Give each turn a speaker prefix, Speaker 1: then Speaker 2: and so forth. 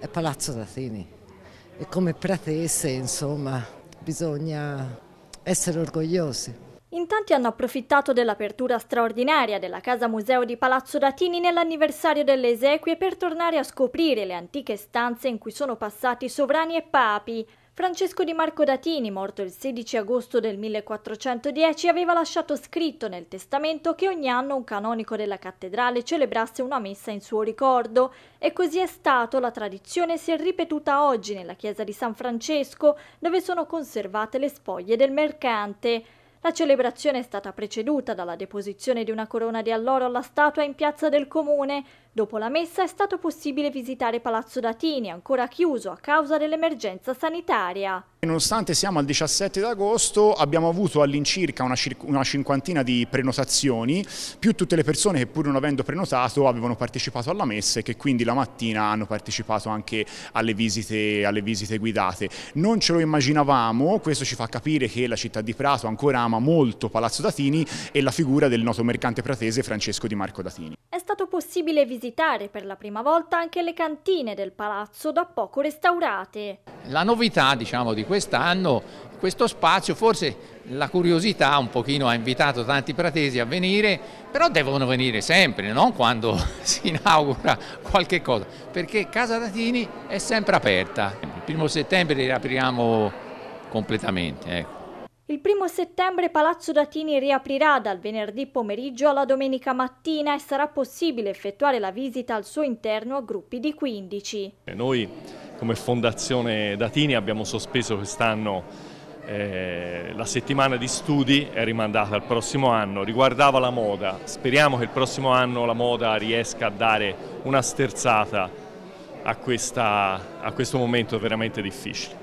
Speaker 1: è Palazzo Datini e come pretese insomma bisogna essere orgogliosi. In tanti hanno approfittato dell'apertura straordinaria della Casa Museo di Palazzo Datini nell'anniversario delle esequie per tornare a scoprire le antiche stanze in cui sono passati sovrani e papi, Francesco di Marco Datini, morto il 16 agosto del 1410, aveva lasciato scritto nel testamento che ogni anno un canonico della cattedrale celebrasse una messa in suo ricordo e così è stato, la tradizione si è ripetuta oggi nella chiesa di San Francesco dove sono conservate le spoglie del mercante. La celebrazione è stata preceduta dalla deposizione di una corona di alloro alla statua in piazza del comune, Dopo la messa è stato possibile visitare Palazzo Datini, ancora chiuso a causa dell'emergenza sanitaria.
Speaker 2: Nonostante siamo al 17 d'agosto abbiamo avuto all'incirca una, una, cinquantina di prenotazioni più tutte le persone che pur non avendo prenotato avevano partecipato alla messa e che quindi la mattina hanno partecipato anche alle visite, alle visite guidate. Non ce lo immaginavamo, questo ci fa capire che la città di Prato ancora ama molto Palazzo Datini e la figura del noto mercante pratese Francesco Di Marco Datini.
Speaker 1: È stato possibile visitare visitare per la prima volta anche le cantine del palazzo da poco restaurate.
Speaker 3: La novità diciamo, di quest'anno, questo spazio, forse la curiosità un pochino ha invitato tanti pratesi a venire, però devono venire sempre, non quando si inaugura qualche cosa, perché Casa Datini è sempre aperta. Il primo settembre riapriamo completamente. Ecco.
Speaker 1: Il primo settembre Palazzo Datini riaprirà dal venerdì pomeriggio alla domenica mattina e sarà possibile effettuare la visita al suo interno a gruppi di 15.
Speaker 4: Noi come Fondazione Datini abbiamo sospeso quest'anno eh, la settimana di studi, è rimandata al prossimo anno, riguardava la moda. Speriamo che il prossimo anno la moda riesca a dare una sterzata a, questa, a questo momento veramente difficile.